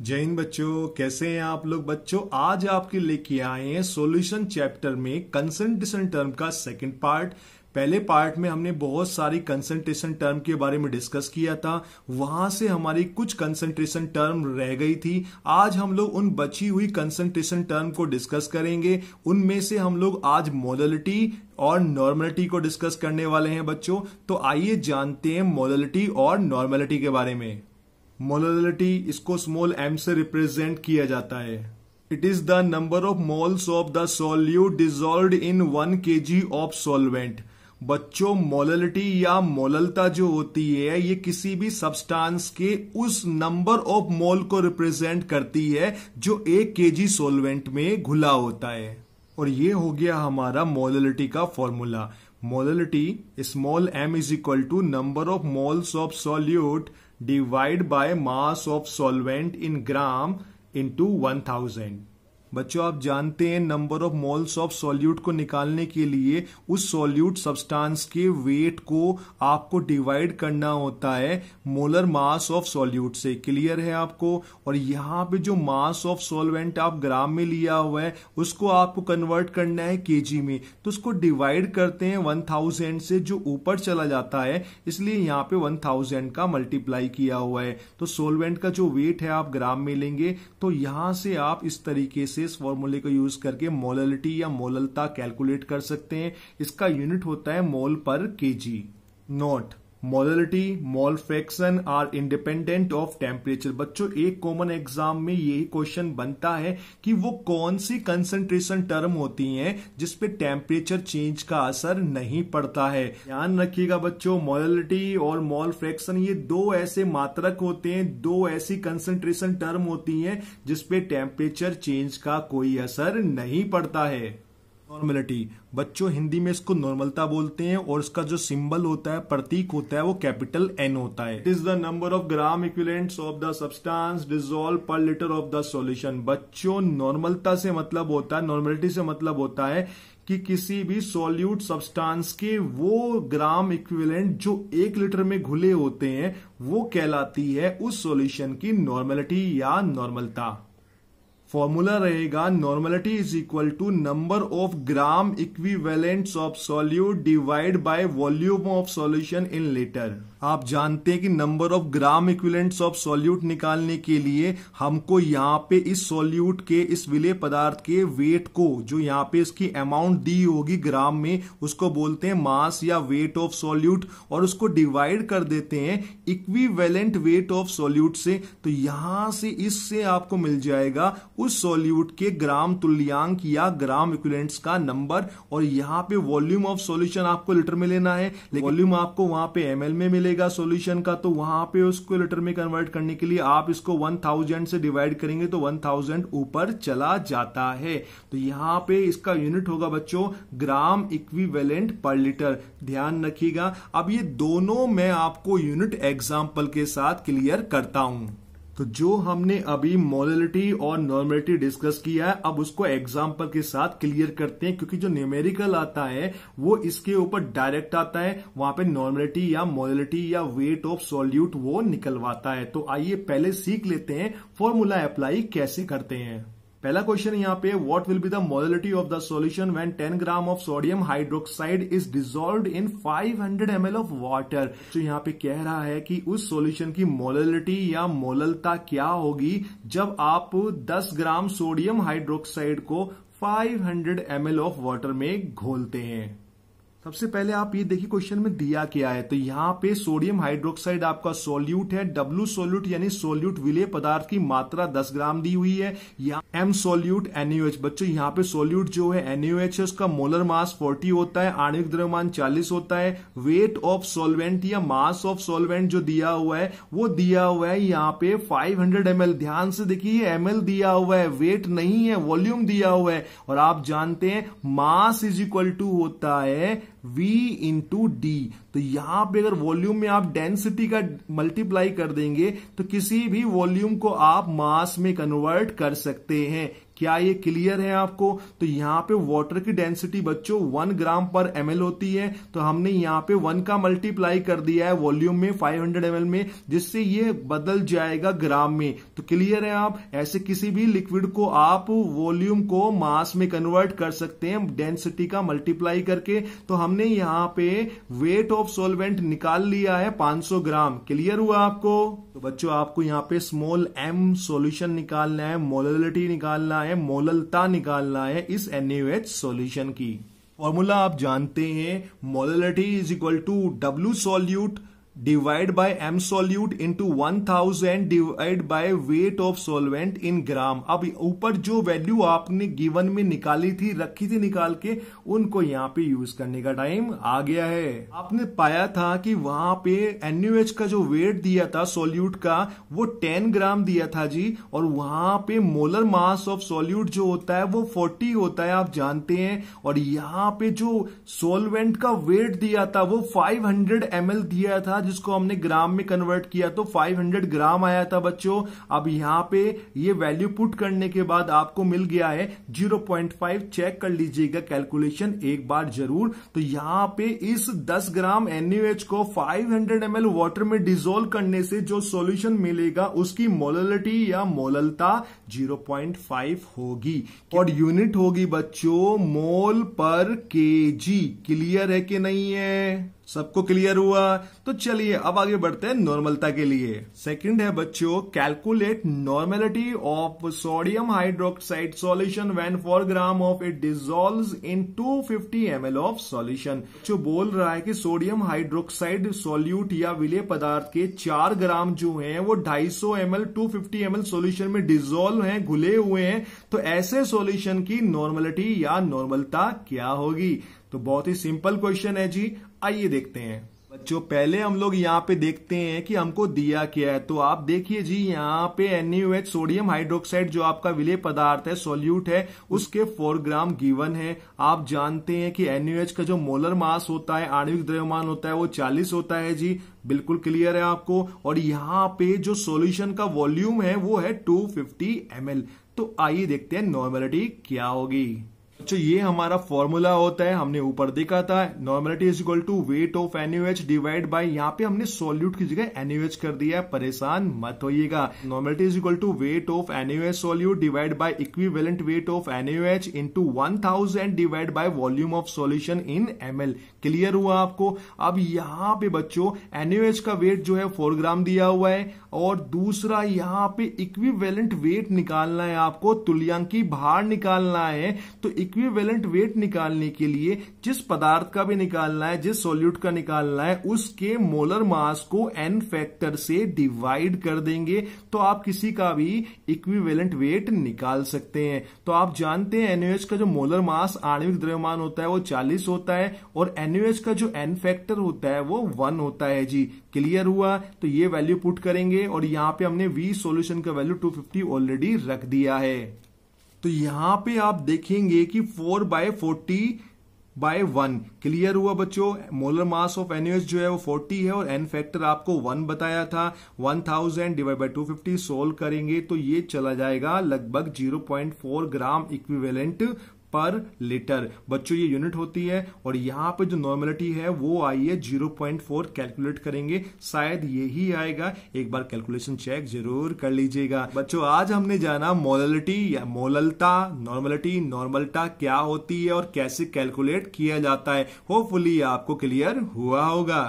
जैन बच्चों कैसे हैं आप लोग बच्चों आज आपके लेके आए हैं सॉल्यूशन चैप्टर में कंसेंट डिसेंट टर्म का सेकंड पार्ट पहले पार्ट में हमने बहुत सारी कंसंट्रेशन टर्म के बारे में डिस्कस किया था वहां से हमारी कुछ कंसंट्रेशन टर्म रह गई थी आज हम लोग उन बची हुई कंसंट्रेशन टर्म को डिस्कस करेंगे उनमें से हम लोग आज मोडलिटी और नॉर्मलिटी को डिस्कस करने वाले हैं बच्चों तो आइए जानते हैं मोडलिटी और नॉर्मलिटी के बारे में मोडलिटी इसको स्मॉल एम से रिप्रेजेंट किया जाता है it is the number of moles of the solute dissolve in one K G of solvent बच्चों मोललिटी या मोललता जो होती है ये किसी भी सब्सटेंस के उस नंबर ऑफ मोल को रिप्रेजेंट करती है जो एक केजी सोलवेंट में घुला होता है और ये हो गया हमारा मोललिटी का formula molality small M is equal to number of moles of solute divide by mass of solvent in gram one thousand बच्चों आप जानते हैं number of moles of solute को निकालने के लिए उस सॉल्यूट सब्सटेंस के वेट को आपको डिवाइड करना होता है मोलर मास ऑफ सॉल्यूट से क्लियर है आपको और यहाँ पे जो मास ऑफ सॉल्वेंट आप ग्राम में लिया हुआ है उसको आपको कन्वर्ट करना है के में तो उसको डिवाइड करते हैं वन थाउजेंड से जो ऊपर चला जाता है इसलिए यहाँ पे वन थाउजेंड का मल्टीप्लाई किया हुआ है तो सोलवेंट का जो वेट है आप ग्राम में लेंगे तो यहां से आप इस तरीके से इस फॉर्मूले को यूज करके मोलिटी या मोललता कैलकुलेट कर सकते हैं इसका यूनिट होता है मोल पर K G note mole mole fraction are independent of temperature बच्चों एक कॉमन एग्जाम में यही क्वेश्चन बनता है कि वो कौन सी कंसंट्रेशन टर्म होती हैं जिसपे टेम्परेचर चेंज का असर नहीं पड़ता है ध्यान रखिएगा बच्चों मॉडलिटी और मॉल फ्रैक्शन ये दो ऐसे मात्रक होते हैं दो ऐसी कंसंट्रेशन टर्म होती है जिसपे टेम्परेचर चेंज का कोई असर नहीं पड़ता है नॉर्मलिटी बच्चों हिंदी में इसको नॉर्मलता बोलते हैं और इसका जो सिंबल होता है प्रतीक होता है वो कैपिटल एन होता है is the number of gram equivalents of the substance dissolve per litre of the solution बच्चों नॉर्मलता से मतलब होता है नॉर्मलिटी से मतलब होता है कि किसी भी सॉल्यूट सब्सटेंस के वो ग्राम इक्विवेलेंट जो एक लीटर में घुले होते हैं वो कहलाती है उस सॉल्यूशन की नॉर्मलिटी या नॉर्मलता फॉर्मूला रहेगा normality is equal to number of gram equivalents of solute divide by volume of solution in litre आप जानते हैं कि number of gram equivalents of solute निकालने के लिए हमको यहाँ पे इस सॉल्यूट के इस विले पदार्थ के वेट को जो यहाँ पे इसकी अमाउंट दी होगी ग्राम में उसको बोलते हैं मास या वेट ऑफ सॉल्यूट और उसको डिवाइड कर देते हैं इक्विवेलेंट वेट ऑफ सॉल्यूट से तो यहां से इससे आपको मिल जाएगा उस सॉल्यूट के ग्राम तुल्यांक या ग्राम इक्विलेंट्स का नंबर और यहाँ पे वॉल्यूम ऑफ सॉल्यूशन आपको लीटर में लेना है वॉल्यूम आपको वहां पे एम में मिलेगा सॉल्यूशन का तो वहां पे उसको लीटर में कन्वर्ट करने के लिए आप इसको 1000 से डिवाइड करेंगे तो 1000 ऊपर चला जाता है तो यहाँ पे इसका यूनिट होगा बच्चों ग्राम इक्विवेलेंट पर लीटर ध्यान रखिएगा अब ये दोनों मैं आपको यूनिट एग्जाम्पल के साथ क्लियर करता हूं तो जो हमने अभी मॉडलिटी और नॉर्मेलिटी डिस्कस किया है अब उसको एग्जाम्पल के साथ क्लियर करते हैं क्योंकि जो न्यूमेरिकल आता है वो इसके ऊपर डायरेक्ट आता है वहां पे नॉर्मेलिटी या मॉडलिटी या वेट ऑफ सॉल्यूट वो निकलवाता है तो आइए पहले सीख लेते हैं फॉर्मूला अप्लाई कैसे करते हैं पहला क्वेश्चन यहाँ पे what will be the modality of the solution when 10 gram of sodium hydroxide is dissolve in 500 hundred M L of water तो यहाँ पे कह रहा है कि उस सॉल्यूशन की मोडलिटी या मोललता क्या होगी जब आप 10 ग्राम सोडियम हाइड्रोक्साइड को 500 हंड्रेड एम ऑफ वाटर में घोलते हैं सबसे पहले आप ये देखिए क्वेश्चन में दिया क्या है तो यहाँ पे सोडियम हाइड्रोक्साइड आपका सोल्यूट है डब्ल्यू सोल्यूट यानी सोल्यूट विलय पदार्थ की मात्रा 10 ग्राम दी हुई है यहाँ एम सोल्यूट एनयूएच बच्चों यहाँ पे सोल्यूट जो है एनयूएच है उसका मोलर मास 40 होता है आणविक द्रव्यमान 40 होता है वेट ऑफ सोलवेंट या मास ऑफ सोलवेंट जो दिया हुआ है वो दिया हुआ है यहाँ पे फाइव हंड्रेड ध्यान से देखिए एम दिया हुआ है वेट नहीं है वॉल्यूम दिया हुआ है और आप जानते हैं मास इज इक्वल टू होता है v into d तो यहां पे अगर वॉल्यूम में आप डेंसिटी का मल्टीप्लाई कर देंगे तो किसी भी वॉल्यूम को आप मास में कन्वर्ट कर सकते हैं क्या ये क्लियर है आपको तो यहां पे वाटर की डेंसिटी बच्चों वन ग्राम पर एम होती है तो हमने यहां पे वन का मल्टीप्लाई कर दिया है वॉल्यूम में 500 हंड्रेड में जिससे ये बदल जाएगा ग्राम में तो क्लियर है आप ऐसे किसी भी लिक्विड को आप वॉल्यूम को मास में कन्वर्ट कर सकते हैं डेंसिटी का मल्टीप्लाई करके तो हमने यहां पे वेट ऑफ ऑफ सोलवेंट निकाल लिया है 500 ग्राम क्लियर हुआ आपको तो बच्चों आपको यहाँ पे स्मॉल एम सॉल्यूशन निकालना है मोललिटी निकालना है मोललता निकालना है इस एनएच सॉल्यूशन की फॉर्मूला आप जानते हैं molality is equal to W solute divide by M solute into one thousand divide by weight of solvent in gram अब ऊपर जो वैल्यू आपने गिवन में निकाली थी रखी थी निकाल के उनको यहाँ पे यूज करने का टाइम आ गया है आपने पाया था कि वहां पे एनयूएच का जो वेट दिया था सोल्यूट का वो टेन ग्राम दिया था जी और वहां पे मोलर मास ऑफ सोल्यूट जो होता है वो फोर्टी होता है आप जानते हैं और यहाँ पे जो सोलवेंट का वेट दिया था वो फाइव हंड्रेड दिया था था जिसको हमने ग्राम में कन्वर्ट किया तो 500 ग्राम आया था बच्चों अब यहाँ पे ये वैल्यू पुट करने के बाद आपको मिल गया है 0.5 चेक कर लीजिएगा कैलकुलेशन एक बार जरूर तो यहाँ पे इस 10 ग्राम एनयूएच को 500 हंड्रेड एम वाटर में डिजोल्व करने से जो सोल्यूशन मिलेगा उसकी मोललिटी या मोललता जीरो होगी और यूनिट होगी बच्चों मोल पर के क्लियर है कि नहीं है सबको क्लियर हुआ तो चल चलिए अब आगे बढ़ते हैं नॉर्मलता के लिए सेकंड है बच्चों calculate normality of sodium hydroxide solution when 4 gram of it dissolve in 250 fifty M of solution जो बोल रहा है कि सोडियम हाइड्रोक्साइड सॉल्यूट या विलय पदार्थ के 4 ग्राम जो है वो 250 सौ M L two fifty M solution में डिजोल्व है घुले हुए हैं तो ऐसे सोल्यूशन की नॉर्मलिटी या नॉर्मलता क्या होगी तो बहुत ही सिंपल क्वेश्चन है जी आइए देखते हैं बच्चों पहले हम लोग यहाँ पे देखते हैं कि हमको दिया क्या है तो आप देखिए जी यहाँ पे एनयूएच सोडियम हाइड्रोक्साइड जो आपका विलय पदार्थ है सोल्यूट है उसके फोर ग्राम गिवन है आप जानते हैं कि एनयूएच का जो मोलर मास होता है आणविक द्रव्यमान होता है वो चालीस होता है जी बिल्कुल क्लियर है आपको और यहाँ पे जो सोल्यूशन का वॉल्यूम है वो है टू फिफ्टी तो आइए देखते हैं नॉर्मेलिटी क्या होगी तो ये हमारा फॉर्मूला होता है हमने ऊपर देखा था normality is equal to weight of N U H divide by यहाँ पे हमने सॉल्यूट की जगह एनयूएच कर दिया है परेशान मत होइएगा normality is equal to weight of N U H solute divide by equivalent weight of N U H into 1000 divide by volume of solution in M L clear हुआ आपको अब यहाँ पे बच्चों एनयूएच का वेट जो है फोर ग्राम दिया हुआ है और दूसरा यहाँ पे इक्विवेलेंट वेट निकालना है आपको तुल्यांकी भार निकालना है तो इक्विवेलेंट वेट निकालने के लिए जिस पदार्थ का भी निकालना है जिस सोल्यूट का निकालना है उसके मोलर मास को एन फैक्टर से डिवाइड कर देंगे तो आप किसी का भी इक्विवेलेंट वेट निकाल सकते हैं तो आप जानते हैं एनयूएच का जो मोलर मास आणविक द्रव्यमान होता है वो चालीस होता है और एनयूएच का जो एन फैक्टर होता है वो वन होता है जी क्लियर हुआ तो ये वैल्यू पुट करेंगे और यहां पे हमने वी सॉल्यूशन का वैल्यू 250 ऑलरेडी रख दिया है तो यहां पे आप देखेंगे कि four by forty by one clear हुआ बच्चों मोलर मास ऑफ एनयूएस जो है वो 40 है और एन फैक्टर आपको वन बताया था 1000 thousand divide by two fifty solve करेंगे तो ये चला जाएगा लगभग 0.4 ग्राम इक्विवेलेंट पर लीटर बच्चों ये यूनिट होती है और यहाँ पे जो नॉर्मलिटी है वो आई है 0.4 कैलकुलेट करेंगे शायद यही आएगा एक बार कैलकुलेशन चेक जरूर कर लीजिएगा बच्चों आज हमने जाना मोलिटी या मोललता नॉर्मलिटी नॉर्मलता क्या होती है और कैसे कैलकुलेट किया जाता है होपफुली आपको क्लियर हुआ होगा